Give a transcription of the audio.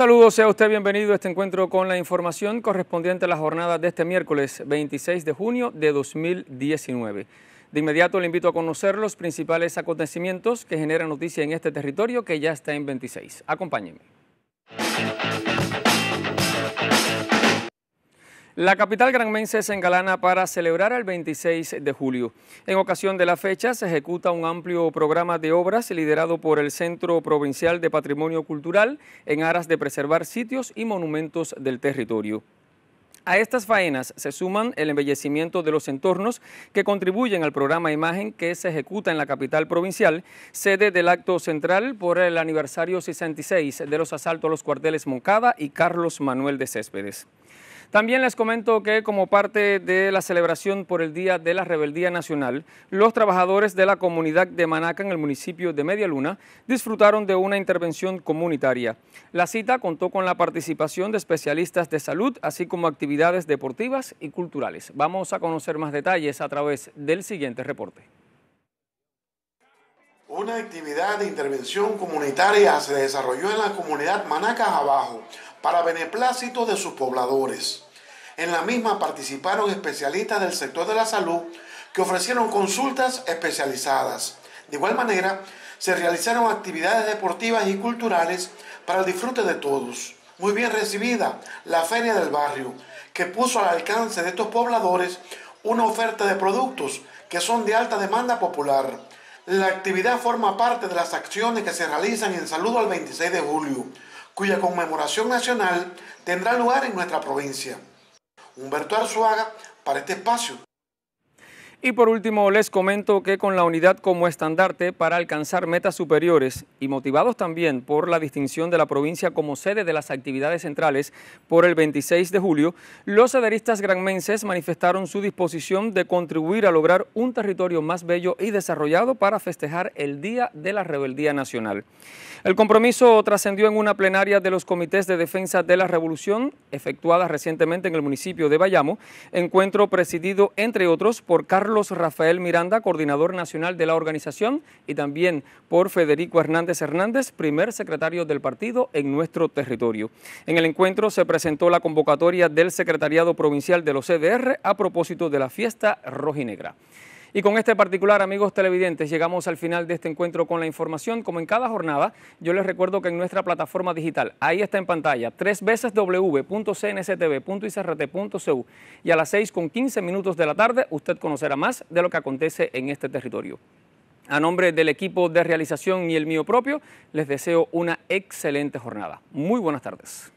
Saludos, sea usted bienvenido a este encuentro con la información correspondiente a la jornada de este miércoles 26 de junio de 2019. De inmediato le invito a conocer los principales acontecimientos que generan noticia en este territorio que ya está en 26. Acompáñenme. La capital granmense se engalana para celebrar el 26 de julio. En ocasión de la fecha se ejecuta un amplio programa de obras liderado por el Centro Provincial de Patrimonio Cultural en aras de preservar sitios y monumentos del territorio. A estas faenas se suman el embellecimiento de los entornos que contribuyen al programa Imagen que se ejecuta en la capital provincial, sede del acto central por el aniversario 66 de los asaltos a los cuarteles Moncada y Carlos Manuel de Céspedes. También les comento que como parte de la celebración por el Día de la Rebeldía Nacional, los trabajadores de la comunidad de Manaca en el municipio de Media Luna disfrutaron de una intervención comunitaria. La cita contó con la participación de especialistas de salud, así como actividades deportivas y culturales. Vamos a conocer más detalles a través del siguiente reporte. Una actividad de intervención comunitaria se desarrolló en la comunidad Manacas Abajo para beneplácito de sus pobladores. En la misma participaron especialistas del sector de la salud que ofrecieron consultas especializadas. De igual manera, se realizaron actividades deportivas y culturales para el disfrute de todos. Muy bien recibida la Feria del Barrio, que puso al alcance de estos pobladores una oferta de productos que son de alta demanda popular. La actividad forma parte de las acciones que se realizan en saludo al 26 de julio, cuya conmemoración nacional tendrá lugar en nuestra provincia. Humberto Arzuaga para este espacio. Y por último, les comento que con la unidad como estandarte para alcanzar metas superiores y motivados también por la distinción de la provincia como sede de las actividades centrales por el 26 de julio, los sederistas granmenses manifestaron su disposición de contribuir a lograr un territorio más bello y desarrollado para festejar el Día de la Rebeldía Nacional. El compromiso trascendió en una plenaria de los comités de defensa de la revolución efectuada recientemente en el municipio de Bayamo, encuentro presidido entre otros por Carlos Rafael Miranda, coordinador nacional de la organización, y también por Federico Hernández Hernández, primer secretario del partido en nuestro territorio. En el encuentro se presentó la convocatoria del Secretariado Provincial de los CDR e a propósito de la fiesta rojinegra. Y con este particular, amigos televidentes, llegamos al final de este encuentro con la información. Como en cada jornada, yo les recuerdo que en nuestra plataforma digital, ahí está en pantalla, tres veces www.cnstv.icrt.cu y a las 6 con 15 minutos de la tarde usted conocerá más de lo que acontece en este territorio. A nombre del equipo de realización y el mío propio, les deseo una excelente jornada. Muy buenas tardes.